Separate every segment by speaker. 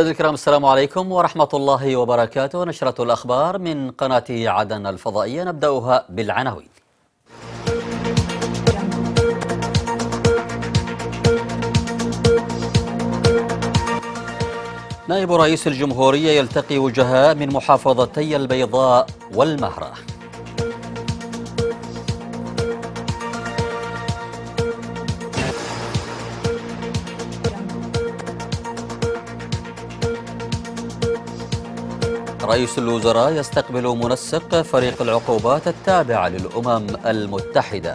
Speaker 1: مشاهدينا الكرام السلام عليكم ورحمة الله وبركاته نشرة الأخبار من قناة عدن الفضائية نبدأها بالعناوين نائب رئيس الجمهورية يلتقي وجهاء من محافظتي البيضاء والمهرة رئيس الوزراء يستقبل منسق فريق العقوبات التابع للأمم المتحدة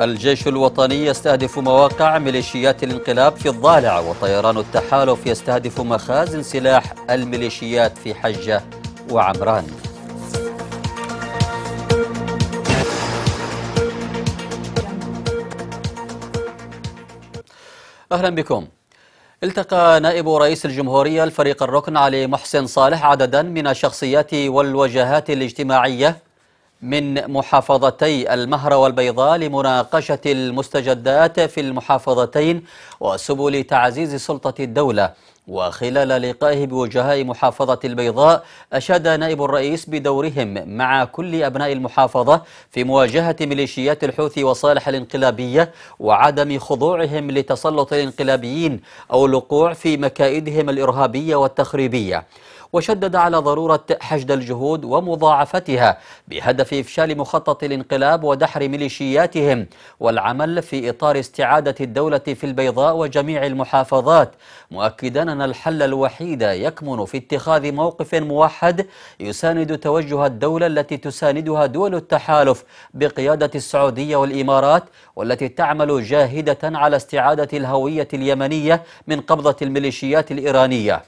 Speaker 1: الجيش الوطني يستهدف مواقع ميليشيات الانقلاب في الضالع وطيران التحالف يستهدف مخازن سلاح الميليشيات في حجة وعمران أهلا بكم التقى نائب رئيس الجمهورية الفريق الركن علي محسن صالح عددا من الشخصيات والوجهات الاجتماعية من محافظتي المهر والبيضاء لمناقشة المستجدات في المحافظتين وسبل تعزيز سلطة الدولة وخلال لقائه بوجهاء محافظة البيضاء أشاد نائب الرئيس بدورهم مع كل أبناء المحافظة في مواجهة ميليشيات الحوثي وصالح الانقلابية وعدم خضوعهم لتسلط الانقلابيين أو الوقوع في مكائدهم الإرهابية والتخريبية وشدد على ضرورة حشد الجهود ومضاعفتها بهدف إفشال مخطط الانقلاب ودحر ميليشياتهم والعمل في إطار استعادة الدولة في البيضاء وجميع المحافظات مؤكدا أن الحل الوحيد يكمن في اتخاذ موقف موحد يساند توجه الدولة التي تساندها دول التحالف بقيادة السعودية والإمارات والتي تعمل جاهدة على استعادة الهوية اليمنية من قبضة الميليشيات الإيرانية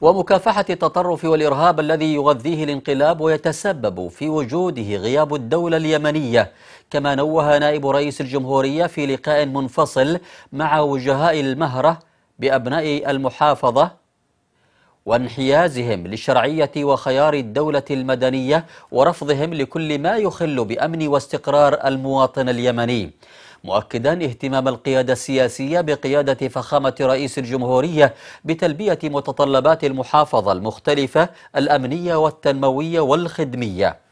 Speaker 1: ومكافحة التطرف والإرهاب الذي يغذيه الانقلاب ويتسبب في وجوده غياب الدولة اليمنية كما نوه نائب رئيس الجمهورية في لقاء منفصل مع وجهاء المهرة بأبناء المحافظة وانحيازهم للشرعية وخيار الدولة المدنية ورفضهم لكل ما يخل بأمن واستقرار المواطن اليمني مؤكدا اهتمام القيادة السياسية بقيادة فخامة رئيس الجمهورية بتلبية متطلبات المحافظة المختلفة الأمنية والتنموية والخدمية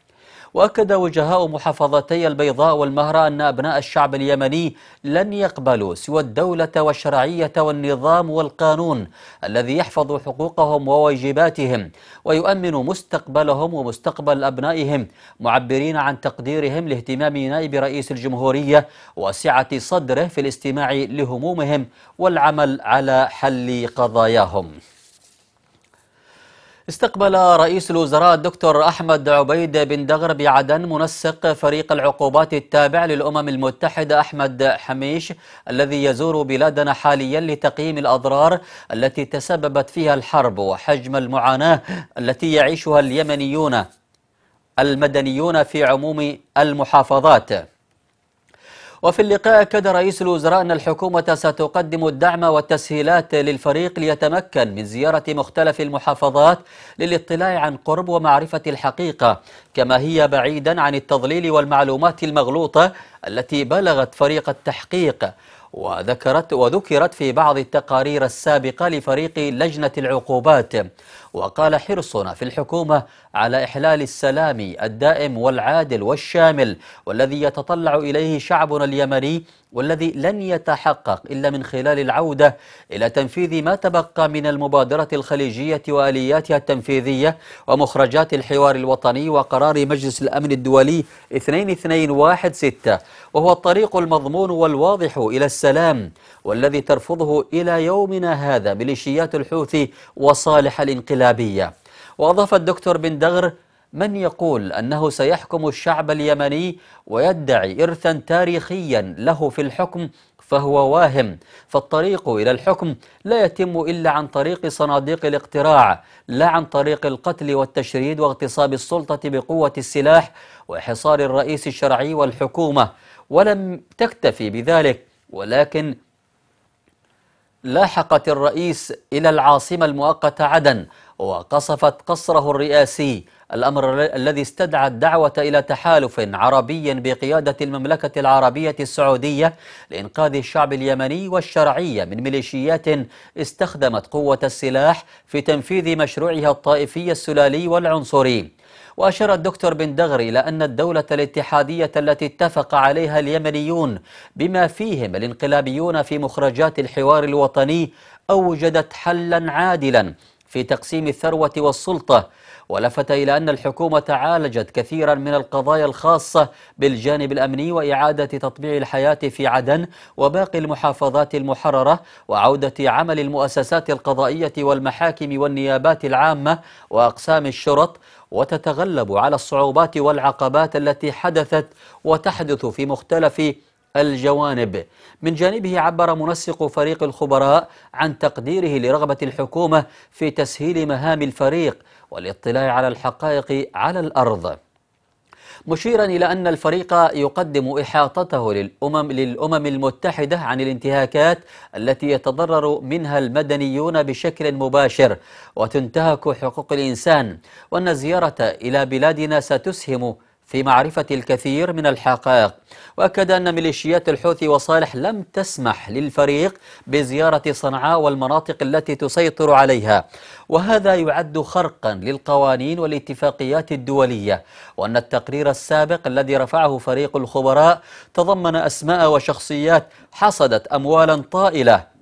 Speaker 1: وأكد وجهاء محافظتي البيضاء والمهرة أن أبناء الشعب اليمني لن يقبلوا سوى الدولة والشرعية والنظام والقانون الذي يحفظ حقوقهم وواجباتهم ويؤمن مستقبلهم ومستقبل أبنائهم معبرين عن تقديرهم لاهتمام نائب رئيس الجمهورية وسعة صدره في الاستماع لهمومهم والعمل على حل قضاياهم استقبل رئيس الوزراء الدكتور أحمد عبيد بن دغر بعدن منسق فريق العقوبات التابع للأمم المتحدة أحمد حميش الذي يزور بلادنا حاليا لتقييم الأضرار التي تسببت فيها الحرب وحجم المعاناة التي يعيشها اليمنيون المدنيون في عموم المحافظات وفي اللقاء أكد رئيس الوزراء أن الحكومة ستقدم الدعم والتسهيلات للفريق ليتمكن من زيارة مختلف المحافظات للاطلاع عن قرب ومعرفة الحقيقة كما هي بعيدا عن التضليل والمعلومات المغلوطة التي بلغت فريق التحقيق وذكرت وذكرت في بعض التقارير السابقة لفريق لجنة العقوبات وقال حرصنا في الحكومة على إحلال السلام الدائم والعادل والشامل والذي يتطلع إليه شعبنا اليمني والذي لن يتحقق إلا من خلال العودة إلى تنفيذ ما تبقى من المبادرة الخليجية وآلياتها التنفيذية ومخرجات الحوار الوطني وقرار مجلس الأمن الدولي 2216 وهو الطريق المضمون والواضح إلى السلام والذي ترفضه إلى يومنا هذا ميليشيات الحوثي وصالح الانقلابية وأضاف الدكتور بن دغر من يقول أنه سيحكم الشعب اليمني ويدعي إرثا تاريخيا له في الحكم فهو واهم فالطريق إلى الحكم لا يتم إلا عن طريق صناديق الاقتراع لا عن طريق القتل والتشريد واغتصاب السلطة بقوة السلاح وحصار الرئيس الشرعي والحكومة ولم تكتفي بذلك ولكن لاحقت الرئيس إلى العاصمة المؤقتة عدن وقصفت قصره الرئاسي الأمر الذي استدعى الدعوة إلى تحالف عربي بقيادة المملكة العربية السعودية لإنقاذ الشعب اليمني والشرعية من ميليشيات استخدمت قوة السلاح في تنفيذ مشروعها الطائفي السلالي والعنصري وأشار الدكتور بن دغري إلى أن الدولة الاتحادية التي اتفق عليها اليمنيون بما فيهم الانقلابيون في مخرجات الحوار الوطني أوجدت حلا عادلا في تقسيم الثروة والسلطة ولفت إلى أن الحكومة عالجت كثيرا من القضايا الخاصة بالجانب الأمني وإعادة تطبيع الحياة في عدن وباقي المحافظات المحررة وعودة عمل المؤسسات القضائية والمحاكم والنيابات العامة وأقسام الشرط وتتغلب على الصعوبات والعقبات التي حدثت وتحدث في مختلف الجوانب من جانبه عبر منسق فريق الخبراء عن تقديره لرغبة الحكومة في تسهيل مهام الفريق والاطلاع على الحقائق على الأرض مشيرا إلى أن الفريق يقدم إحاطته للأمم, للأمم المتحدة عن الانتهاكات التي يتضرر منها المدنيون بشكل مباشر وتنتهك حقوق الإنسان وأن الزيارة إلى بلادنا ستسهم في معرفة الكثير من الحقائق وأكد أن ميليشيات الحوثي وصالح لم تسمح للفريق بزيارة صنعاء والمناطق التي تسيطر عليها وهذا يعد خرقا للقوانين والاتفاقيات الدولية وأن التقرير السابق الذي رفعه فريق الخبراء تضمن أسماء وشخصيات حصدت أموالا طائلة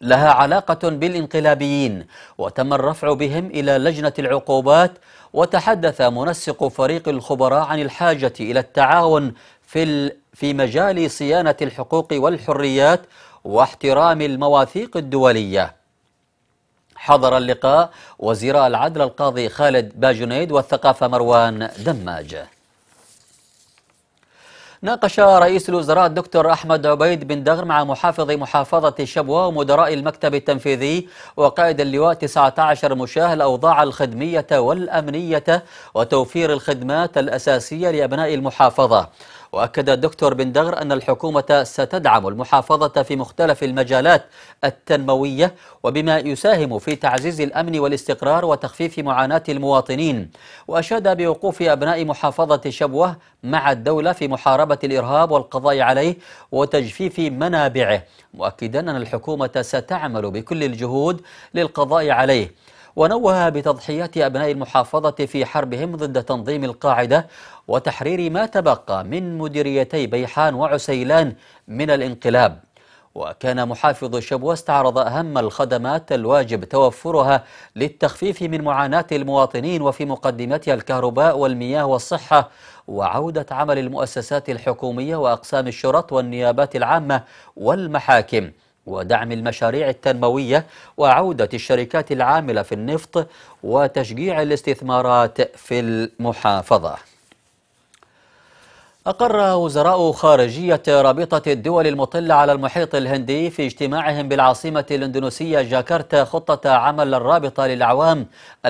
Speaker 1: لها علاقة بالانقلابيين وتم الرفع بهم إلى لجنة العقوبات وتحدث منسق فريق الخبراء عن الحاجة إلى التعاون في, في مجال صيانة الحقوق والحريات واحترام المواثيق الدولية حضر اللقاء وزير العدل القاضي خالد باجنيد والثقافة مروان دماج ناقش رئيس الوزراء الدكتور أحمد عبيد بن دغر مع محافظ محافظة شبوة ومدراء المكتب التنفيذي وقائد اللواء 19 مشاه الأوضاع الخدمية والأمنية وتوفير الخدمات الأساسية لأبناء المحافظة وأكد الدكتور بن دغر أن الحكومة ستدعم المحافظة في مختلف المجالات التنموية وبما يساهم في تعزيز الأمن والاستقرار وتخفيف معاناة المواطنين وأشاد بوقوف أبناء محافظة شبوة مع الدولة في محاربة الإرهاب والقضاء عليه وتجفيف منابعه مؤكدا أن الحكومة ستعمل بكل الجهود للقضاء عليه ونوه بتضحيات أبناء المحافظة في حربهم ضد تنظيم القاعدة وتحرير ما تبقى من مديريتي بيحان وعسيلان من الانقلاب وكان محافظ شبوة استعرض أهم الخدمات الواجب توفرها للتخفيف من معاناة المواطنين وفي مقدمتها الكهرباء والمياه والصحة وعودة عمل المؤسسات الحكومية وأقسام الشرط والنيابات العامة والمحاكم ودعم المشاريع التنموية وعودة الشركات العاملة في النفط وتشجيع الاستثمارات في المحافظة أقر وزراء خارجية رابطة الدول المطلة على المحيط الهندي في اجتماعهم بالعاصمة الإندونيسية جاكرتا خطة عمل الرابطة للأعوام 2017-2021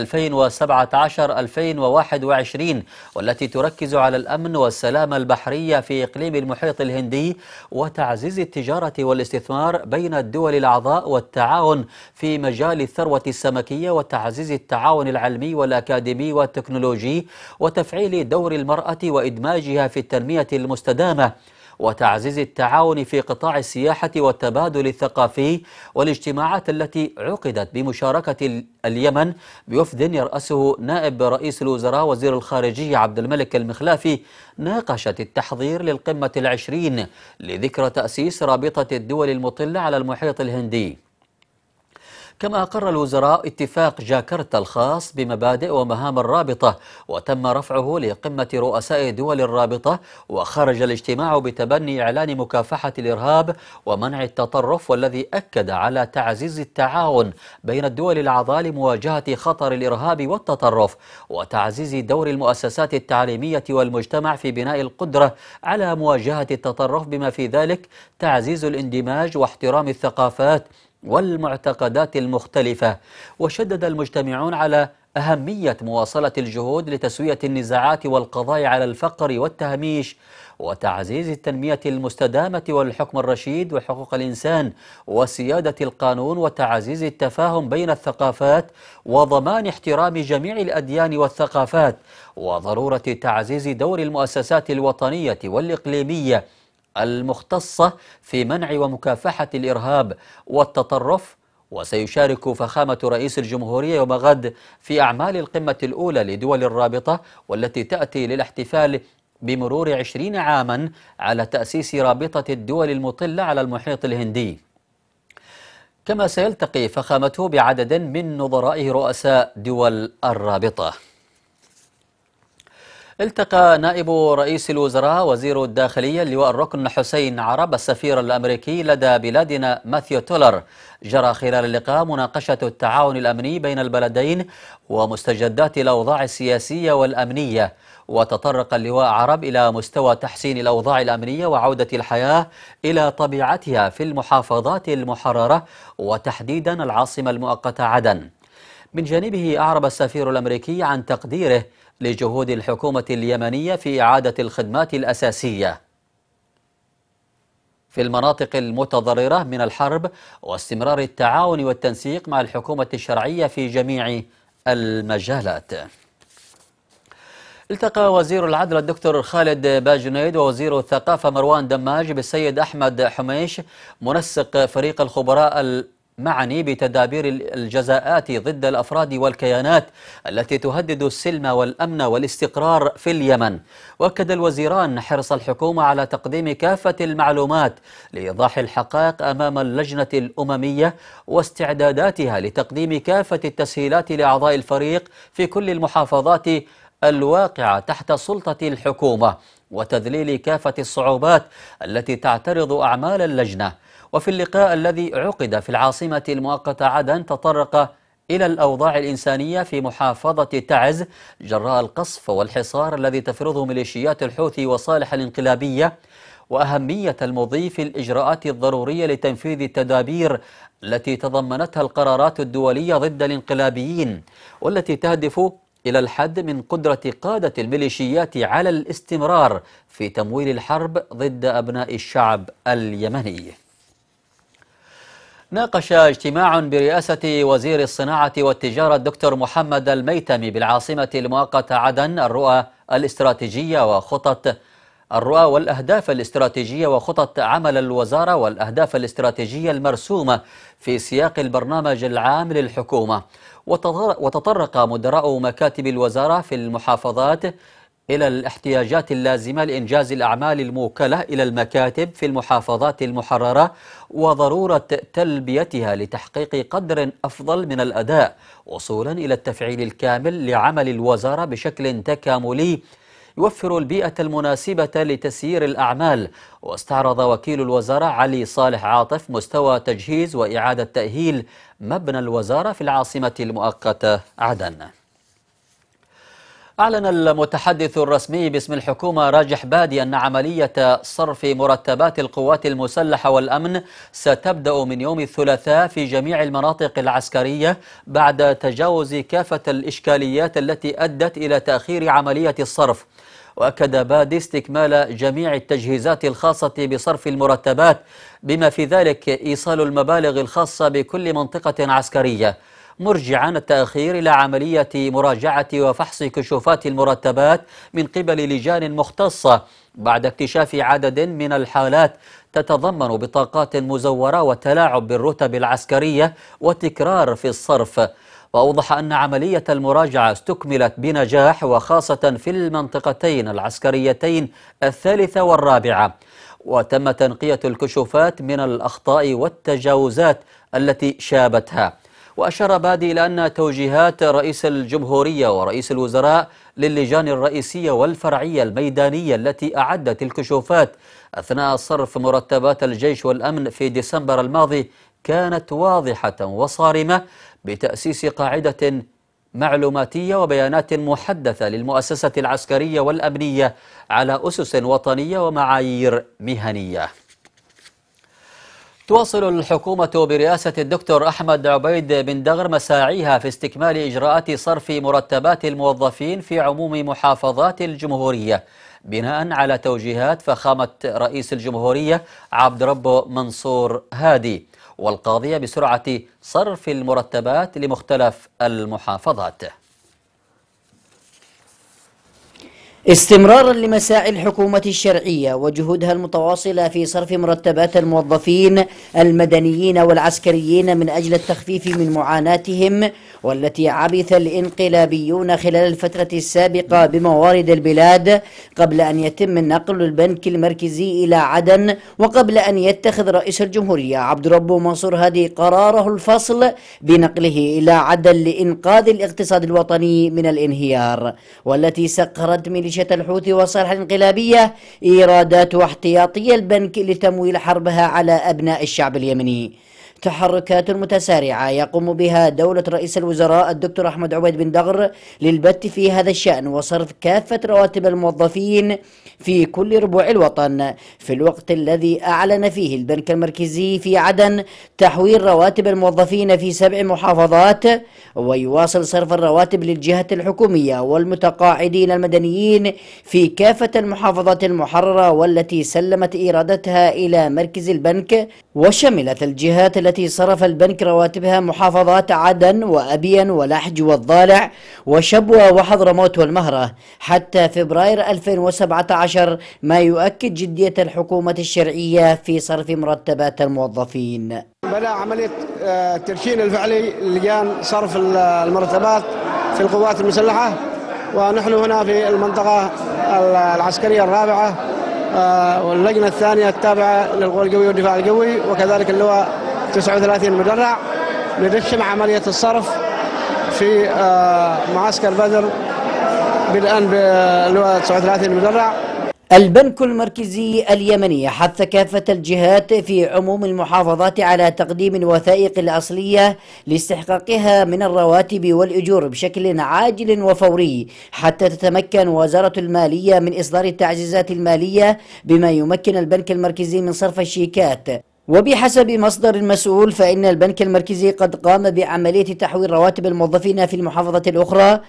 Speaker 1: والتي تركز على الأمن والسلامة البحرية في إقليم المحيط الهندي وتعزيز التجارة والاستثمار بين الدول الأعضاء والتعاون في مجال الثروة السمكية وتعزيز التعاون العلمي والأكاديمي والتكنولوجي وتفعيل دور المرأة وإدماجها في التنمية التنمية المستدامة وتعزيز التعاون في قطاع السياحة والتبادل الثقافي والاجتماعات التي عقدت بمشاركة اليمن بوفد يرأسه نائب رئيس الوزراء وزير الخارجية عبد الملك المخلافي ناقشت التحضير للقمة العشرين لذكرى تأسيس رابطة الدول المطلة على المحيط الهندي كما أقر الوزراء اتفاق جاكرتا الخاص بمبادئ ومهام الرابطة وتم رفعه لقمة رؤساء دول الرابطة وخرج الاجتماع بتبني إعلان مكافحة الإرهاب ومنع التطرف والذي أكد على تعزيز التعاون بين الدول الأعضاء لمواجهة خطر الإرهاب والتطرف وتعزيز دور المؤسسات التعليمية والمجتمع في بناء القدرة على مواجهة التطرف بما في ذلك تعزيز الاندماج واحترام الثقافات والمعتقدات المختلفة وشدد المجتمعون على أهمية مواصلة الجهود لتسوية النزاعات والقضاء على الفقر والتهميش وتعزيز التنمية المستدامة والحكم الرشيد وحقوق الإنسان وسيادة القانون وتعزيز التفاهم بين الثقافات وضمان احترام جميع الأديان والثقافات وضرورة تعزيز دور المؤسسات الوطنية والإقليمية المختصة في منع ومكافحة الإرهاب والتطرف وسيشارك فخامة رئيس الجمهورية يوم غد في أعمال القمة الأولى لدول الرابطة والتي تأتي للاحتفال بمرور عشرين عاما على تأسيس رابطة الدول المطلة على المحيط الهندي كما سيلتقي فخامته بعدد من نظرائه رؤساء دول الرابطة التقى نائب رئيس الوزراء وزير الداخلية اللواء الركن حسين عرب السفير الأمريكي لدى بلادنا ماثيو تولر جرى خلال اللقاء مناقشة التعاون الأمني بين البلدين ومستجدات الأوضاع السياسية والأمنية وتطرق اللواء عرب إلى مستوى تحسين الأوضاع الأمنية وعودة الحياة إلى طبيعتها في المحافظات المحررة وتحديدا العاصمة المؤقتة عدن من جانبه أعرب السفير الأمريكي عن تقديره لجهود الحكومة اليمنية في إعادة الخدمات الأساسية في المناطق المتضررة من الحرب واستمرار التعاون والتنسيق مع الحكومة الشرعية في جميع المجالات التقى وزير العدل الدكتور خالد باجنيد ووزير الثقافة مروان دماج بالسيد أحمد حميش منسق فريق الخبراء معني بتدابير الجزاءات ضد الأفراد والكيانات التي تهدد السلم والأمن والاستقرار في اليمن وأكد الوزيران حرص الحكومة على تقديم كافة المعلومات لإيضاح الحقائق أمام اللجنة الأممية واستعداداتها لتقديم كافة التسهيلات لأعضاء الفريق في كل المحافظات الواقعة تحت سلطة الحكومة وتذليل كافة الصعوبات التي تعترض أعمال اللجنة وفي اللقاء الذي عقد في العاصمة المؤقتة عدن تطرق إلى الأوضاع الإنسانية في محافظة تعز جراء القصف والحصار الذي تفرضه ميليشيات الحوثي وصالح الانقلابية وأهمية المضي في الإجراءات الضرورية لتنفيذ التدابير التي تضمنتها القرارات الدولية ضد الانقلابيين والتي تهدف إلى الحد من قدرة قادة الميليشيات على الاستمرار في تمويل الحرب ضد أبناء الشعب اليمني ناقش اجتماع برئاسة وزير الصناعة والتجارة الدكتور محمد الميتمي بالعاصمة المؤقتة عدن الرؤى الاستراتيجية وخطط الرؤى والأهداف الاستراتيجية وخطط عمل الوزارة والأهداف الاستراتيجية المرسومة في سياق البرنامج العام للحكومة وتطرق مدراء مكاتب الوزارة في المحافظات إلى الاحتياجات اللازمة لإنجاز الأعمال الموكلة إلى المكاتب في المحافظات المحررة وضرورة تلبيتها لتحقيق قدر أفضل من الأداء وصولا إلى التفعيل الكامل لعمل الوزارة بشكل تكاملي يوفر البيئة المناسبة لتسيير الأعمال واستعرض وكيل الوزارة علي صالح عاطف مستوى تجهيز وإعادة تأهيل مبنى الوزارة في العاصمة المؤقتة عدن أعلن المتحدث الرسمي باسم الحكومة راجح بادي أن عملية صرف مرتبات القوات المسلحة والأمن ستبدأ من يوم الثلاثاء في جميع المناطق العسكرية بعد تجاوز كافة الإشكاليات التي أدت إلى تأخير عملية الصرف وأكد بادي استكمال جميع التجهيزات الخاصة بصرف المرتبات بما في ذلك إيصال المبالغ الخاصة بكل منطقة عسكرية مرجعا التأخير إلى عملية مراجعة وفحص كشوفات المرتبات من قبل لجان مختصة بعد اكتشاف عدد من الحالات تتضمن بطاقات مزورة وتلاعب بالرتب العسكرية وتكرار في الصرف وأوضح أن عملية المراجعة استكملت بنجاح وخاصة في المنطقتين العسكريتين الثالثة والرابعة وتم تنقية الكشوفات من الأخطاء والتجاوزات التي شابتها وأشار بادي إلى أن توجيهات رئيس الجمهورية ورئيس الوزراء للجان الرئيسية والفرعية الميدانية التي أعدت الكشوفات أثناء صرف مرتبات الجيش والأمن في ديسمبر الماضي كانت واضحة وصارمة بتأسيس قاعدة معلوماتية وبيانات محدثة للمؤسسة العسكرية والأمنية على أسس وطنية ومعايير مهنية تواصل الحكومة برئاسة الدكتور أحمد عبيد بن دغر مساعيها في استكمال إجراءات صرف مرتبات الموظفين في عموم محافظات الجمهورية بناء على توجيهات فخامة رئيس الجمهورية عبد ربه منصور هادي والقاضية بسرعة صرف المرتبات لمختلف المحافظات
Speaker 2: استمرارا لمساعي الحكومة الشرعية وجهودها المتواصلة في صرف مرتبات الموظفين المدنيين والعسكريين من أجل التخفيف من معاناتهم والتي عبث الانقلابيون خلال الفترة السابقة بموارد البلاد قبل أن يتم نقل البنك المركزي إلى عدن وقبل أن يتخذ رئيس الجمهورية عبد رب منصور هادي قراره الفصل بنقله إلى عدن لإنقاذ الاقتصاد الوطني من الانهيار والتي سقرت ميليشيا الحوثي وصالح الانقلابية إيرادات واحتياطي البنك لتمويل حربها على أبناء الشعب اليمني تحركات متسارعة يقوم بها دولة رئيس الوزراء الدكتور أحمد عبيد بن دغر للبت في هذا الشأن وصرف كافة رواتب الموظفين في كل ربوع الوطن في الوقت الذي أعلن فيه البنك المركزي في عدن تحويل رواتب الموظفين في سبع محافظات ويواصل صرف الرواتب للجهة الحكومية والمتقاعدين المدنيين في كافة المحافظات المحررة والتي سلمت إيرادتها إلى مركز البنك وشملت الجهات التي التي صرف البنك رواتبها محافظات عدن وأبين ولحج والضالع وشبوة وحضرموت والمهرة حتى فبراير 2017 ما يؤكد جدية الحكومة الشرعية في صرف مرتبات الموظفين
Speaker 3: بدأ عملية آه، الترشين الفعلي لجان صرف المرتبات في القوات المسلحة ونحن هنا في المنطقة العسكرية الرابعة آه، واللجنة الثانية التابعة للقوى القوية والدفاع القوي وكذلك اللواء 39 مدرع ندشن عملية الصرف في آه،
Speaker 2: معسكر بدر بالآن بلواء 39 مدرع البنك المركزي اليمني حث كافة الجهات في عموم المحافظات على تقديم الوثائق الأصلية لاستحقاقها من الرواتب والأجور بشكل عاجل وفوري حتى تتمكن وزارة المالية من إصدار التعزيزات المالية بما يمكن البنك المركزي من صرف الشيكات وبحسب مصدر المسؤول فإن البنك المركزي قد قام بعملية تحويل رواتب الموظفين في المحافظة الأخرى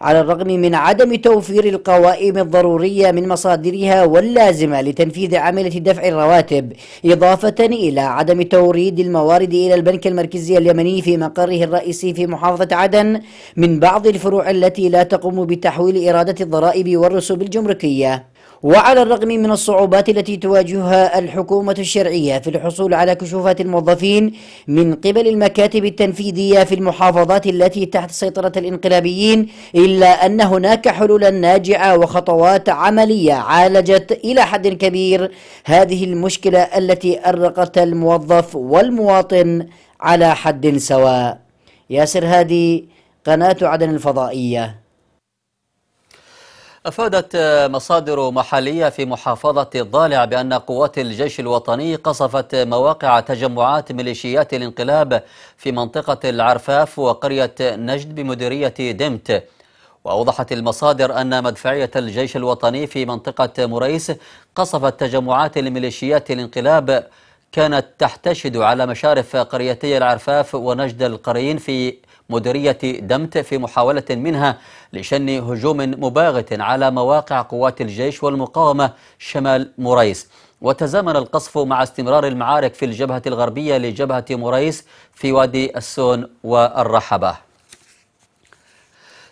Speaker 2: على الرغم من عدم توفير القوائم الضرورية من مصادرها واللازمة لتنفيذ عملية دفع الرواتب إضافة إلى عدم توريد الموارد إلى البنك المركزي اليمني في مقره الرئيسي في محافظة عدن من بعض الفروع التي لا تقوم بتحويل إرادة الضرائب والرسوب الجمركية وعلى الرغم من الصعوبات التي تواجهها الحكومة الشرعية في الحصول على كشوفات الموظفين من قبل المكاتب التنفيذية في المحافظات التي تحت سيطرة الانقلابيين إلا أن هناك حلولا ناجعة وخطوات عملية عالجت إلى حد كبير هذه المشكلة التي أرقت الموظف والمواطن على حد سواء ياسر هادي قناة عدن الفضائية
Speaker 1: أفادت آه، مصادر محلية في محافظة الضالع بأن قوات الجيش الوطني قصفت مواقع تجمعات ميليشيات الانقلاب في منطقة العرفاف وقرية نجد بمديرية دمت وأوضحت المصادر أن مدفعية الجيش الوطني في منطقة مريس قصفت تجمعات لميليشيات الانقلاب كانت تحتشد على مشارف قريتي العرفاف ونجد القرين في مديرية دمت في محاولة منها لشن هجوم مباغت على مواقع قوات الجيش والمقاومة شمال مريس وتزامن القصف مع استمرار المعارك في الجبهة الغربية لجبهة مريس في وادي السون والرحبة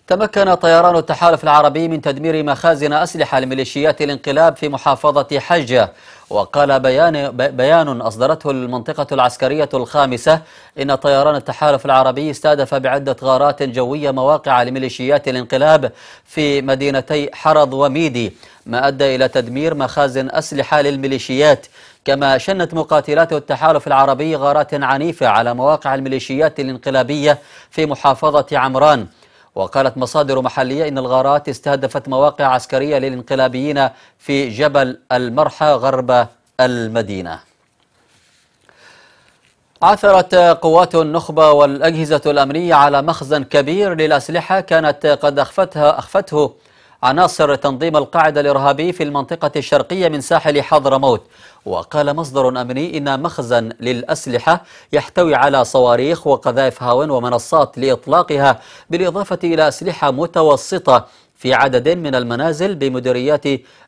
Speaker 1: تمكن طيران التحالف العربي من تدمير مخازن أسلحة لميليشيات الانقلاب في محافظة حجة وقال بيان, بيان أصدرته المنطقة العسكرية الخامسة إن طيران التحالف العربي استهدف بعدة غارات جوية مواقع لميليشيات الانقلاب في مدينتي حرض وميدي ما أدى إلى تدمير مخازن أسلحة للميليشيات كما شنت مقاتلات التحالف العربي غارات عنيفة على مواقع الميليشيات الانقلابية في محافظة عمران وقالت مصادر محلية إن الغارات استهدفت مواقع عسكرية للانقلابيين في جبل المرحى غرب المدينة عثرت قوات النخبة والأجهزة الأمنية على مخزن كبير للأسلحة كانت قد أخفتها أخفته عناصر تنظيم القاعدة الإرهابي في المنطقة الشرقية من ساحل حضرموت وقال مصدر أمني إن مخزن للأسلحة يحتوي على صواريخ وقذائف هاون ومنصات لإطلاقها بالإضافة إلى أسلحة متوسطة في عدد من المنازل بمديريات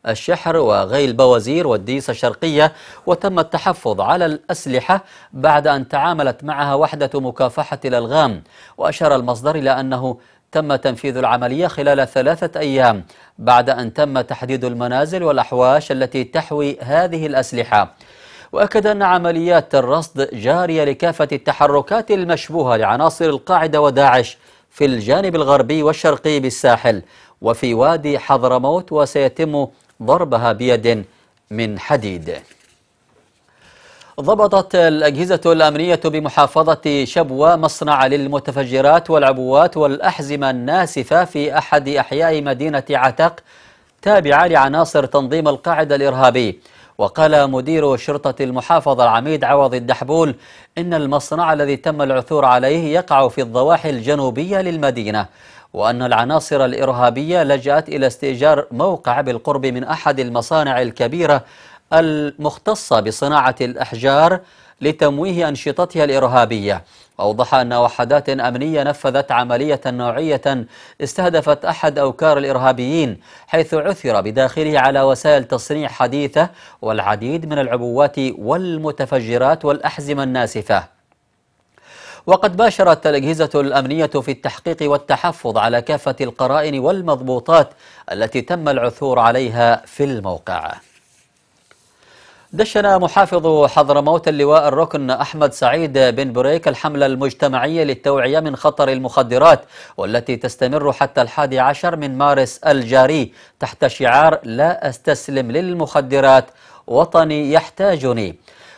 Speaker 1: الشحر وغيل بوازير والديس الشرقية وتم التحفظ على الأسلحة بعد أن تعاملت معها وحدة مكافحة الألغام وأشار المصدر إلى أنه تم تنفيذ العملية خلال ثلاثة أيام بعد أن تم تحديد المنازل والأحواش التي تحوي هذه الأسلحة وأكد أن عمليات الرصد جارية لكافة التحركات المشبوهة لعناصر القاعدة وداعش في الجانب الغربي والشرقي بالساحل وفي وادي حضرموت وسيتم ضربها بيد من حديد ضبطت الأجهزة الأمنية بمحافظة شبوة مصنع للمتفجرات والعبوات والأحزمة الناسفة في أحد أحياء مدينة عتق تابعة لعناصر تنظيم القاعدة الإرهابي وقال مدير شرطة المحافظة العميد عوض الدحبول إن المصنع الذي تم العثور عليه يقع في الضواحي الجنوبية للمدينة وأن العناصر الإرهابية لجأت إلى استئجار موقع بالقرب من أحد المصانع الكبيرة المختصة بصناعة الأحجار لتمويه أنشطتها الإرهابية وأوضح أن وحدات أمنية نفذت عملية نوعية استهدفت أحد أوكار الإرهابيين حيث عثر بداخله على وسائل تصنيع حديثة والعديد من العبوات والمتفجرات والأحزمة الناسفة وقد باشرت الأجهزة الأمنية في التحقيق والتحفظ على كافة القرائن والمضبوطات التي تم العثور عليها في الموقع دشن محافظ حضرموت اللواء الركن أحمد سعيد بن بريك الحملة المجتمعية للتوعية من خطر المخدرات والتي تستمر حتى الحادي عشر من مارس الجاري تحت شعار لا أستسلم للمخدرات وطني يحتاجني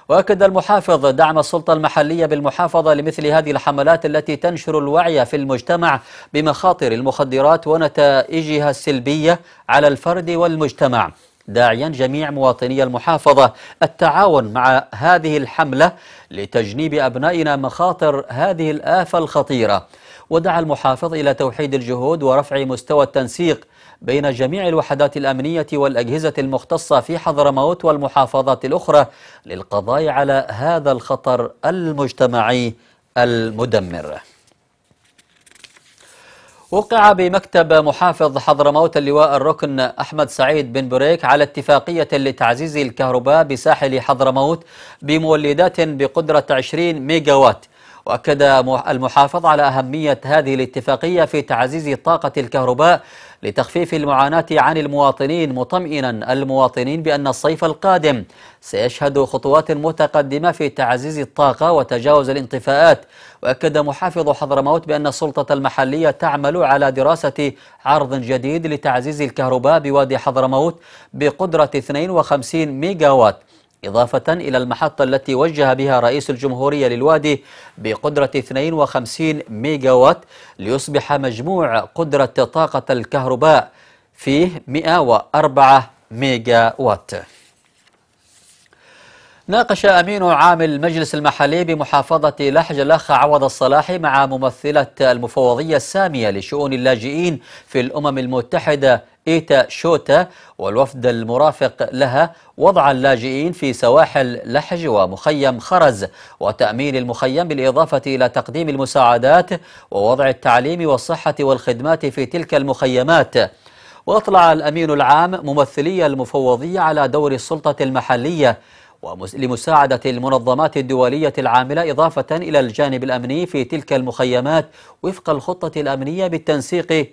Speaker 1: وأكد المحافظ دعم السلطة المحلية بالمحافظة لمثل هذه الحملات التي تنشر الوعي في المجتمع بمخاطر المخدرات ونتائجها السلبية على الفرد والمجتمع داعيا جميع مواطني المحافظة التعاون مع هذه الحملة لتجنيب أبنائنا مخاطر هذه الآفة الخطيرة ودعا المحافظ إلى توحيد الجهود ورفع مستوى التنسيق بين جميع الوحدات الأمنية والأجهزة المختصة في حضرموت والمحافظات الأخرى للقضاء على هذا الخطر المجتمعي المدمر وقع بمكتب محافظ حضرموت اللواء الركن أحمد سعيد بن بريك على اتفاقية لتعزيز الكهرباء بساحل حضرموت بمولدات بقدرة 20 ميجاوات وأكد المحافظ على أهمية هذه الاتفاقية في تعزيز طاقة الكهرباء لتخفيف المعاناة عن المواطنين مطمئنا المواطنين بأن الصيف القادم سيشهد خطوات متقدمة في تعزيز الطاقة وتجاوز الانطفاءات وأكد محافظ حضرموت بأن السلطة المحلية تعمل على دراسة عرض جديد لتعزيز الكهرباء بوادي حضرموت بقدرة 52 ميجاوات إضافة إلى المحطة التي وجه بها رئيس الجمهورية للوادي بقدرة 52 ميجاوات ليصبح مجموع قدرة طاقة الكهرباء فيه 104 ميجاوات ناقش أمين عام المجلس المحلي بمحافظة لحج الأخ عوض الصلاحي مع ممثلة المفوضية السامية لشؤون اللاجئين في الأمم المتحدة إيتا شوتا والوفد المرافق لها وضع اللاجئين في سواحل لحج ومخيم خرز وتأمين المخيم بالإضافة إلى تقديم المساعدات ووضع التعليم والصحة والخدمات في تلك المخيمات وأطلع الأمين العام ممثلي المفوضية على دور السلطة المحلية ولمساعدة المنظمات الدولية العاملة إضافة إلى الجانب الأمني في تلك المخيمات وفق الخطة الأمنية بالتنسيق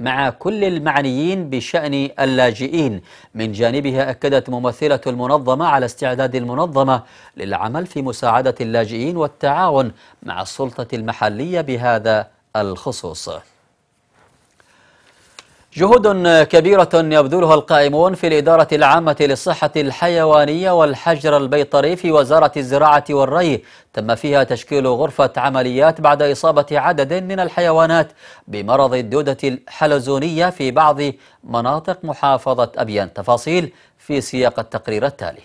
Speaker 1: مع كل المعنيين بشأن اللاجئين من جانبها أكدت ممثلة المنظمة على استعداد المنظمة للعمل في مساعدة اللاجئين والتعاون مع السلطة المحلية بهذا الخصوص جهود كبيرة يبذلها القائمون في الإدارة العامة للصحة الحيوانية والحجر البيطري في وزارة الزراعة والري تم فيها تشكيل غرفة عمليات بعد إصابة عدد من الحيوانات بمرض الدودة الحلزونية في بعض مناطق محافظة أبيان تفاصيل في سياق التقرير التالي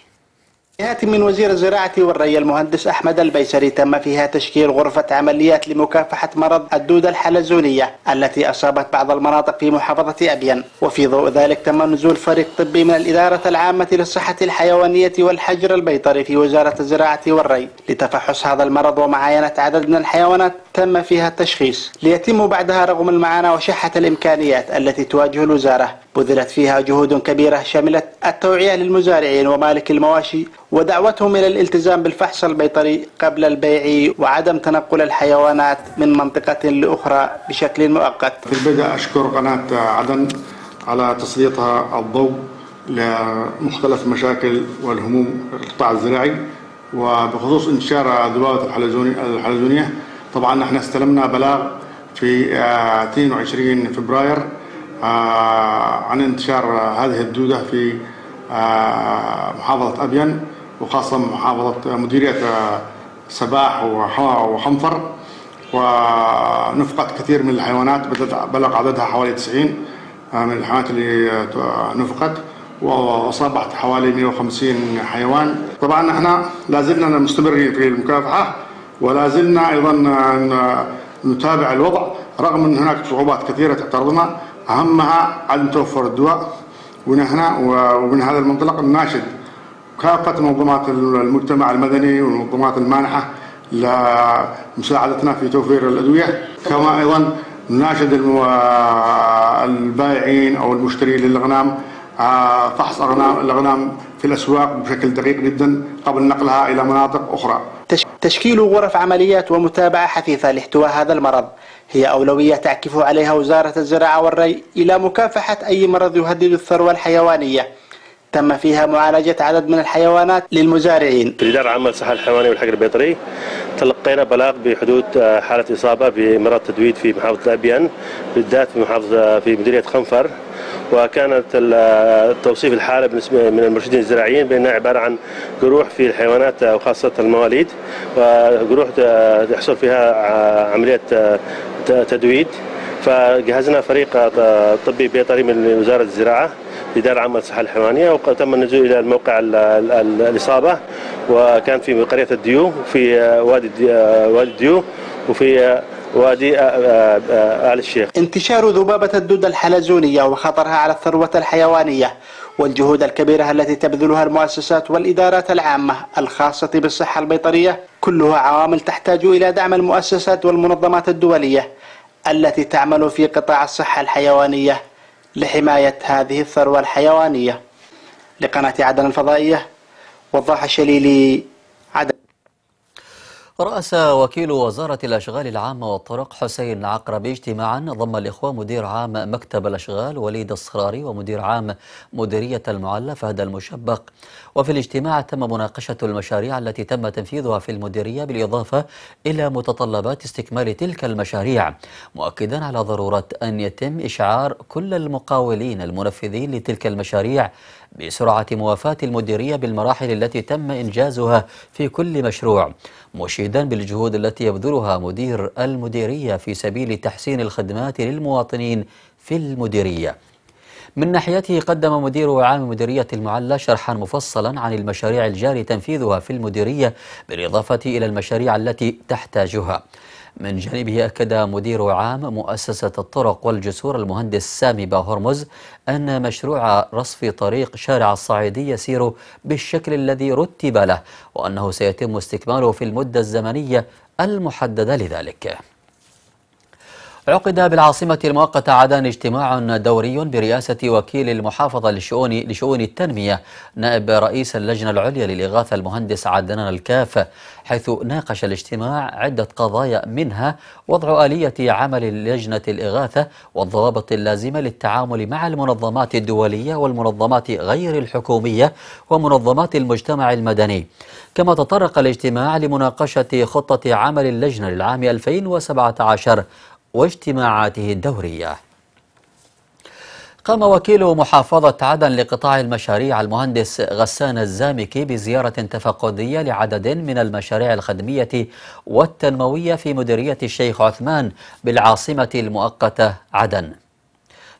Speaker 3: جهات من وزير الزراعة والري المهندس أحمد البيسري تم فيها تشكيل غرفة عمليات لمكافحة مرض الدودة الحلزونية التي أصابت بعض المناطق في محافظة أبين وفي ضوء ذلك تم نزول فريق طبي من الإدارة العامة للصحة الحيوانية والحجر البيطري في وزارة الزراعة والري لتفحص هذا المرض ومعاينة عدد من الحيوانات تم فيها التشخيص ليتم بعدها رغم المعاناة وشحة الإمكانيات التي تواجه الوزارة بذلت فيها جهود كبيرة شملت التوعية للمزارعين ومالك المواشي ودعوتهم إلى الالتزام بالفحص البيطري قبل البيع وعدم تنقل الحيوانات من منطقة لأخرى بشكل مؤقت في
Speaker 4: البداية أشكر قناة عدن على تسليطها الضوء لمختلف مشاكل والهموم القطاع الزراعي وبخصوص انتشار ذبابة الحلزونية طبعا احنا استلمنا بلاغ في 22 آه، فبراير آه، عن انتشار هذه الدودة في آه، محافظة أبين وخاصة محافظة مديرية آه، سباح وحنفر ونفقت كثير من الحيوانات بلغ عددها حوالي 90 من الحيوانات اللي نفقت وأصابت حوالي 150 حيوان طبعا احنا لازلنا مستمرين في المكافحة ولا زلنا أيضا نتابع الوضع رغم أن هناك صعوبات كثيرة تعترضنا أهمها عدم توفر الدواء ونحن ومن هذا المنطلق نناشد كافة منظمات المجتمع المدني والمنظمات المانحة لمساعدتنا في توفير الأدوية كما أيضا نناشد البائعين أو المشترين للأغنام آه، فحص الأغنام في الأسواق بشكل دقيق جدا قبل نقلها إلى مناطق أخرى
Speaker 3: تشكيل غرف عمليات ومتابعة حثيثة لاحتواء هذا المرض هي أولوية تعكف عليها وزارة الزراعة والري إلى مكافحة أي مرض يهدد الثروة الحيوانية تم فيها معالجة عدد من الحيوانات للمزارعين
Speaker 4: في إدارة عامة الصحة الحيوانية والحقل البيطري تلقينا بلاغ بحدود آه، حالة إصابة بمرض تدويد في محافظة أبيان بالذات في محافظة آه، في مديرية خنفر وكانت آه، توصيف الحالة بالنسبة من المرشدين الزراعيين بأنها عبارة عن جروح في الحيوانات وخاصة المواليد وجروح يحصل فيها عملية تدويد فجهزنا فريق طبي بيطري من وزاره الزراعه لدار عامه الصحه الحيوانيه وتم النزول الى الموقع الاصابه وكان في قريه الديو في وادي وادي الديو وفي وادي ال الشيخ. انتشار
Speaker 3: ذبابه الدوده الحلزونيه وخطرها على الثروه الحيوانيه والجهود الكبيرة التي تبذلها المؤسسات والإدارات العامة الخاصة بالصحة البيطرية كلها عوامل تحتاج إلى دعم المؤسسات والمنظمات الدولية التي تعمل في قطاع الصحة الحيوانية لحماية هذه الثروة الحيوانية لقناة عدن الفضائية وضاح الشليلي
Speaker 1: رأس وكيل وزارة الأشغال العامة والطرق حسين عقربي اجتماعا ضم الإخوة مدير عام مكتب الأشغال وليد الصراري ومدير عام مديرية المعلة فهد المشبق وفي الاجتماع تم مناقشة المشاريع التي تم تنفيذها في المديرية بالإضافة إلى متطلبات استكمال تلك المشاريع مؤكدا على ضرورة أن يتم إشعار كل المقاولين المنفذين لتلك المشاريع بسرعة موافاة المديرية بالمراحل التي تم إنجازها في كل مشروع مشيدا بالجهود التي يبذلها مدير المديرية في سبيل تحسين الخدمات للمواطنين في المديرية من ناحيته قدم مدير عام مديرية المعلى شرحا مفصلا عن المشاريع الجاري تنفيذها في المديرية بالإضافة إلى المشاريع التي تحتاجها من جانبه أكد مدير عام مؤسسة الطرق والجسور المهندس سامي باهرمز أن مشروع رصف طريق شارع الصعيدي يسير بالشكل الذي رتب له وأنه سيتم استكماله في المدة الزمنية المحددة لذلك عقد بالعاصمة المؤقتة عدن اجتماع دوري برئاسة وكيل المحافظة لشؤون لشؤون التنمية نائب رئيس اللجنة العليا للإغاثة المهندس عدنان الكاف حيث ناقش الاجتماع عدة قضايا منها وضع آلية عمل لجنة الإغاثة والضوابط اللازمة للتعامل مع المنظمات الدولية والمنظمات غير الحكومية ومنظمات المجتمع المدني كما تطرق الاجتماع لمناقشة خطة عمل اللجنة للعام 2017 واجتماعاته الدورية قام وكيل محافظة عدن لقطاع المشاريع المهندس غسان الزامكي بزيارة تفقدية لعدد من المشاريع الخدمية والتنموية في مديرية الشيخ عثمان بالعاصمة المؤقتة عدن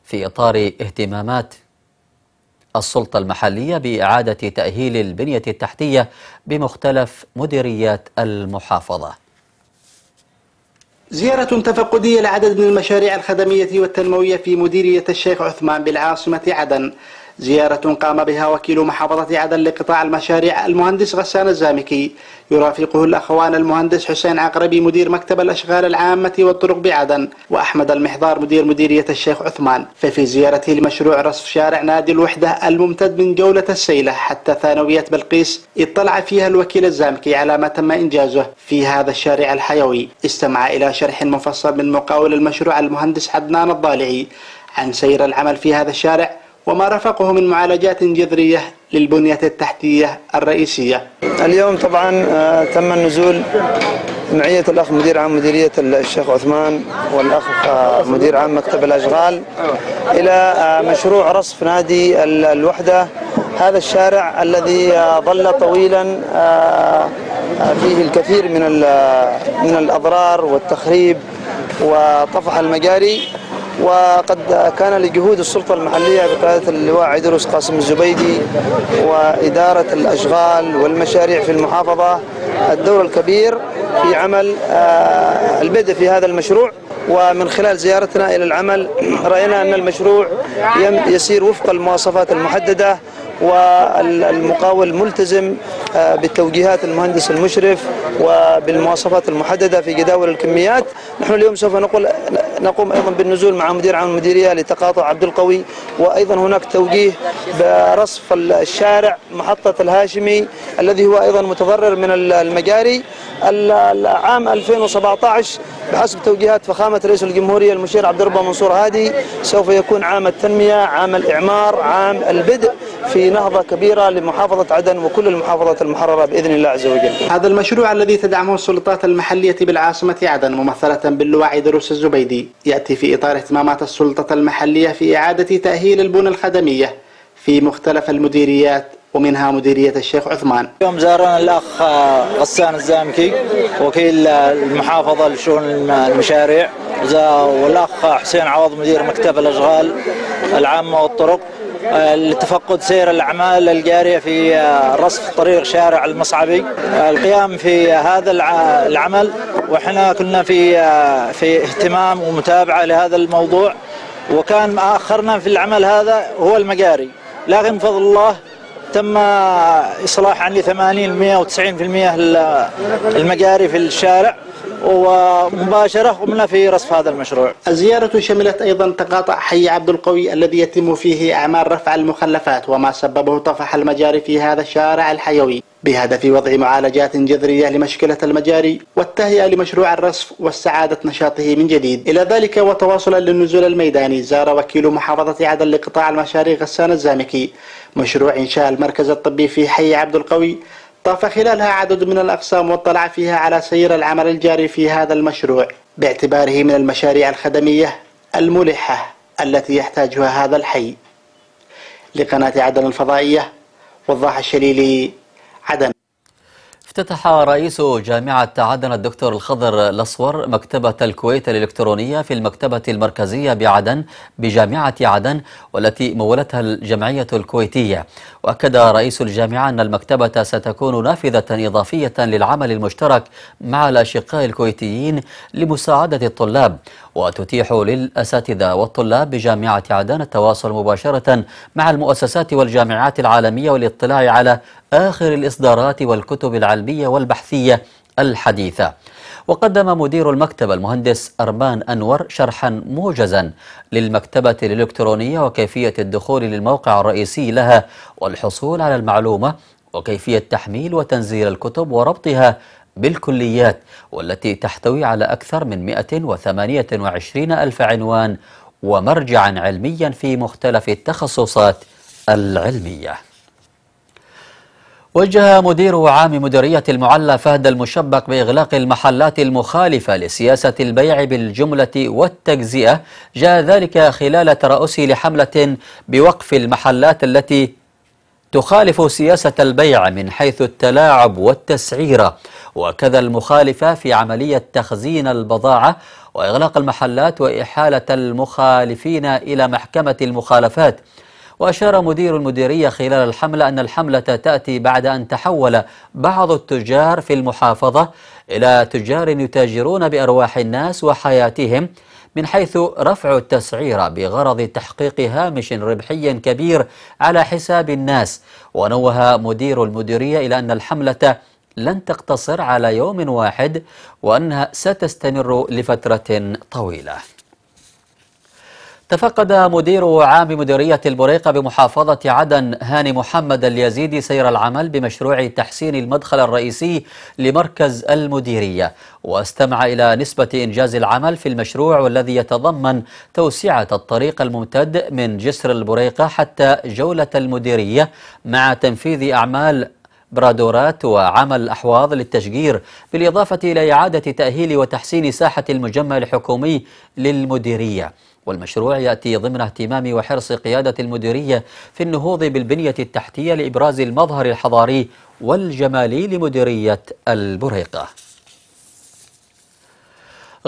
Speaker 1: في إطار اهتمامات السلطة المحلية بإعادة تأهيل البنية التحتية بمختلف مديريات المحافظة
Speaker 3: زيارة تفقدية لعدد من المشاريع الخدمية والتنموية في مديرية الشيخ عثمان بالعاصمة عدن زيارة قام بها وكيل محافظة عدن لقطاع المشاريع المهندس غسان الزامكي يرافقه الأخوان المهندس حسين عقربي مدير مكتب الأشغال العامة والطرق بعدن وأحمد المحضار مدير مديرية الشيخ عثمان ففي زيارته لمشروع رصف شارع نادي الوحدة الممتد من جولة السيلة حتى ثانوية بلقيس اطلع فيها الوكيل الزامكي على ما تم إنجازه في هذا الشارع الحيوي استمع إلى شرح مفصل من مقاول المشروع المهندس عدنان الضالعي عن سير العمل في هذا الشارع وما رافقه من معالجات جذرية للبنية التحتية
Speaker 5: الرئيسية اليوم طبعا آه، تم النزول معية الأخ مدير عام مديرية الشيخ عثمان والأخ آه، مدير عام مكتب الأشغال إلى آه، مشروع رصف نادي الوحدة هذا الشارع الذي ظل طويلا فيه الكثير من من الأضرار والتخريب وطفح المجاري وقد كان لجهود السلطة المحلية بقيادة اللواء عيدروس قاسم الزبيدي وإدارة الأشغال والمشاريع في المحافظة الدور الكبير في عمل آه، البدء في هذا المشروع ومن خلال زيارتنا إلى العمل رأينا أن المشروع يسير وفق المواصفات المحددة والمقاول ملتزم آه، بالتوجيهات المهندس المشرف وبالمواصفات المحددة في جداول الكميات نحن اليوم سوف نقول نقوم أيضا بالنزول مع مدير عام المديرية لتقاطع عبد القوي وأيضا هناك توجيه برصف الشارع محطة الهاشمي الذي هو أيضا متضرر من المجاري العام 2017 بحسب توجيهات فخامة رئيس الجمهورية المشير عبد الرب منصور هادي سوف يكون عام التنمية عام الإعمار عام البدء في نهضة كبيرة لمحافظة عدن وكل المحافظات المحررة بإذن الله عز وجل
Speaker 3: هذا المشروع الذي تدعمه السلطات المحلية بالعاصمة عدن ممثلة باللواء دروس الزبيدي يأتي في إطار اهتمامات السلطة المحلية في إعادة تأهيل البنى الخدمية في مختلف المديريات ومنها مديرية الشيخ عثمان
Speaker 5: اليوم زارنا الأخ غسان الزامكي وكيل المحافظة لشؤون المشاريع والأخ حسين عوض مدير مكتب الأشغال العامة والطرق آه، لتفقد سير الأعمال الجارية في آه، رصف طريق شارع المصعبي آه، القيام في هذا العمل وإحنا كنا في في اهتمام ومتابعة لهذا الموضوع وكان ما أخرنا في العمل هذا هو المجاري لكن بفضل الله تم إصلاح عن 80% 190% 90% المقاري في الشارع
Speaker 3: ومباشرة
Speaker 5: قمنا في رصف هذا المشروع
Speaker 3: الزيارة شملت أيضا تقاطع حي عبد القوي الذي يتم فيه أعمال رفع المخلفات وما سببه طفح المجاري في هذا الشارع الحيوي بهدف وضع معالجات جذرية لمشكلة المجاري والتهيئة لمشروع الرصف واستعادة نشاطه من جديد إلى ذلك وتواصلا للنزول الميداني زار وكيل محافظة عدن لقطاع المشاريع غسان الزامكي مشروع إنشاء المركز الطبي في حي عبد القوي طاف خلالها عدد من الأقسام واطلع فيها على سير العمل الجاري في هذا المشروع باعتباره من المشاريع الخدمية الملحة التي يحتاجها هذا الحي لقناة عدن الفضائية وضاح الشليلي عدن
Speaker 1: افتتح رئيس جامعة عدن الدكتور الخضر الأصور مكتبة الكويت الإلكترونية في المكتبة المركزية بعدن بجامعة عدن والتي مولتها الجمعية الكويتية وأكد رئيس الجامعة أن المكتبة ستكون نافذة إضافية للعمل المشترك مع الأشقاء الكويتيين لمساعدة الطلاب وتتيح للأساتذة والطلاب بجامعة عدن التواصل مباشرة مع المؤسسات والجامعات العالمية والاطلاع على آخر الإصدارات والكتب العلمية والبحثية الحديثة وقدم مدير المكتبة المهندس أرمان أنور شرحا موجزا للمكتبة الإلكترونية وكيفية الدخول للموقع الرئيسي لها والحصول على المعلومة وكيفية تحميل وتنزيل الكتب وربطها بالكليات والتي تحتوي على أكثر من 128 ألف عنوان ومرجعا علميا في مختلف التخصصات العلمية وجه مدير عام مديرية المعلى فهد المشبق بإغلاق المحلات المخالفة لسياسة البيع بالجملة والتجزئة جاء ذلك خلال ترأسه لحملة بوقف المحلات التي تخالف سياسة البيع من حيث التلاعب والتسعيرة وكذا المخالفة في عملية تخزين البضاعة وإغلاق المحلات وإحالة المخالفين إلى محكمة المخالفات وأشار مدير المديرية خلال الحملة أن الحملة تأتي بعد أن تحول بعض التجار في المحافظة إلى تجار يتاجرون بأرواح الناس وحياتهم من حيث رفع التسعير بغرض تحقيق هامش ربحي كبير على حساب الناس ونوه مدير المديرية إلى أن الحملة لن تقتصر على يوم واحد وأنها ستستمر لفترة طويلة تفقد مدير عام مديرية البريقة بمحافظة عدن هاني محمد اليزيدي سير العمل بمشروع تحسين المدخل الرئيسي لمركز المديرية واستمع إلى نسبة إنجاز العمل في المشروع والذي يتضمن توسعة الطريق الممتد من جسر البريقة حتى جولة المديرية مع تنفيذ أعمال برادورات وعمل أحواض للتشجير بالإضافة إلى إعادة تأهيل وتحسين ساحة المجمع الحكومي للمديرية والمشروع يأتي ضمن اهتمام وحرص قيادة المديرية في النهوض بالبنية التحتية لإبراز المظهر الحضاري والجمالي لمديرية البريقة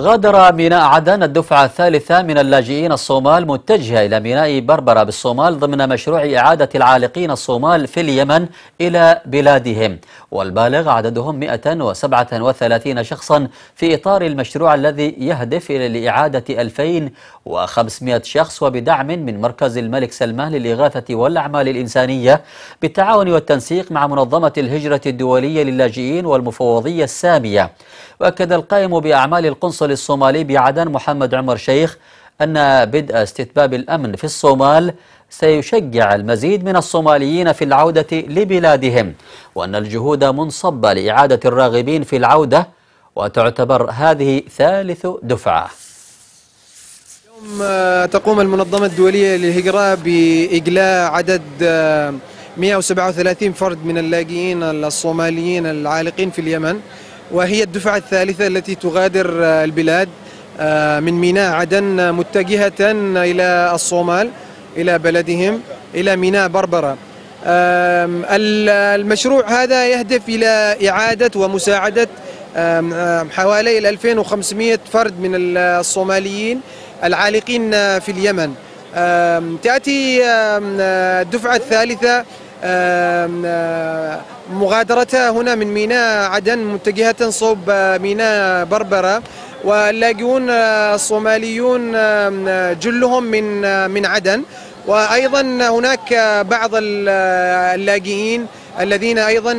Speaker 1: غادر ميناء عدن الدفعة الثالثة من اللاجئين الصومال متجهة إلى ميناء بربرة بالصومال ضمن مشروع إعادة العالقين الصومال في اليمن إلى بلادهم والبالغ عددهم 137 شخصا في إطار المشروع الذي يهدف إلى إعادة 2000 و500 شخص وبدعم من مركز الملك سلمان للإغاثة والأعمال الإنسانية بالتعاون والتنسيق مع منظمة الهجرة الدولية للاجئين والمفوضية السامية وأكد القائم بأعمال القنصل الصومالي بعدن محمد عمر شيخ أن بدء استتباب الأمن في الصومال سيشجع المزيد من الصوماليين في العودة لبلادهم وأن الجهود منصبة لإعادة الراغبين في العودة وتعتبر هذه ثالث دفعة
Speaker 6: آه، تقوم المنظمة الدولية للهجرة بإجلاء عدد 137 آه، فرد من اللاجئين الصوماليين العالقين في اليمن وهي الدفعة الثالثة التي تغادر آه، البلاد من ميناء عدن متجهة إلى الصومال إلى بلدهم إلى ميناء بربرة المشروع هذا يهدف إلى إعادة ومساعدة حوالي 2500 فرد من الصوماليين العالقين في اليمن تأتي الدفعة الثالثة مغادرتها هنا من ميناء عدن متجهة صوب آه، ميناء بربرة واللاجئون آه، الصوماليون جلهم من آه، من عدن وايضا هناك بعض اللاجئين الذين ايضا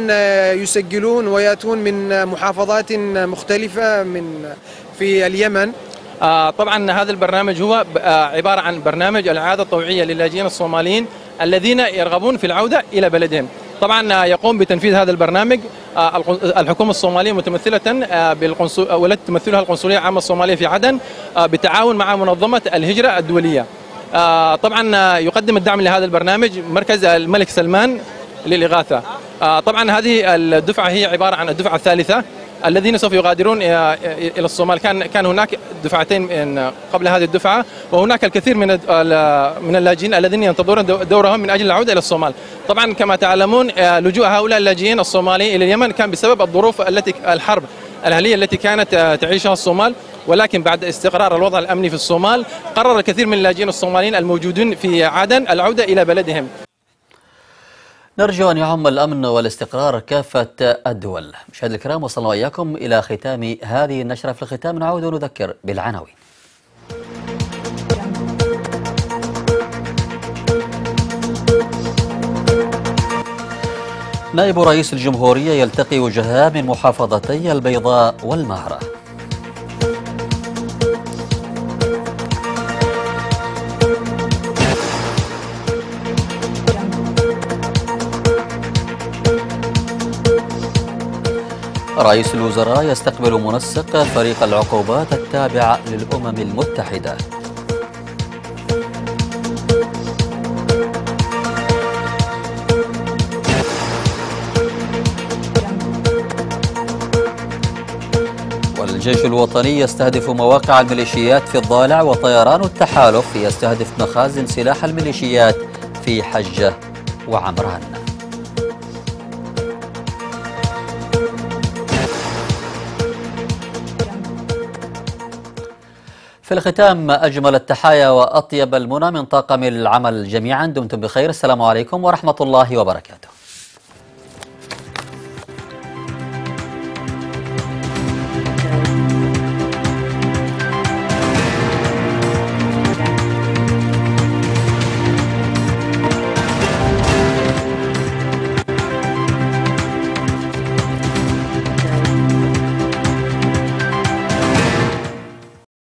Speaker 6: يسجلون وياتون من محافظات مختلفه من في اليمن
Speaker 7: آه، طبعا هذا البرنامج هو آه، عبارة عن برنامج العادة الطوعية للاجئين الصوماليين الذين يرغبون في العودة إلى بلدهم طبعا آه، يقوم بتنفيذ هذا البرنامج الحكومة الصومالية متمثلة بالقنصل والتي تمثلها القنصلية العامة الصومالية في عدن بالتعاون مع منظمة الهجرة الدولية طبعا يقدم الدعم لهذا البرنامج مركز الملك سلمان للإغاثة طبعا هذه الدفعة هي عبارة عن الدفعة الثالثة الذين سوف يغادرون الى الصومال كان كان هناك دفعتين من قبل هذه الدفعه وهناك الكثير من من اللاجئين الذين ينتظرون دورهم من اجل العوده الى الصومال. طبعا كما تعلمون آه، لجوء هؤلاء اللاجئين الصوماليين الى اليمن كان بسبب الظروف التي الحرب الاهليه التي كانت آه، تعيشها الصومال ولكن بعد استقرار الوضع الامني في الصومال قرر الكثير من اللاجئين الصوماليين الموجودين في عدن العوده الى بلدهم
Speaker 1: نرجو أن يعم الأمن والاستقرار كافة الدول مشاهد الكرام وصلنا وإياكم إلى ختام هذه النشرة في الختام نعود ونذكر بالعناوين نائب رئيس الجمهورية يلتقي وجهاء من محافظتي البيضاء والمهرة رئيس الوزراء يستقبل منسق فريق العقوبات التابع للأمم المتحدة والجيش الوطني يستهدف مواقع الميليشيات في الضالع وطيران التحالف يستهدف مخازن سلاح الميليشيات في حجة وعمران في الختام أجمل التحايا وأطيب المنى من طاقم العمل جميعا دمتم بخير السلام عليكم ورحمة الله وبركاته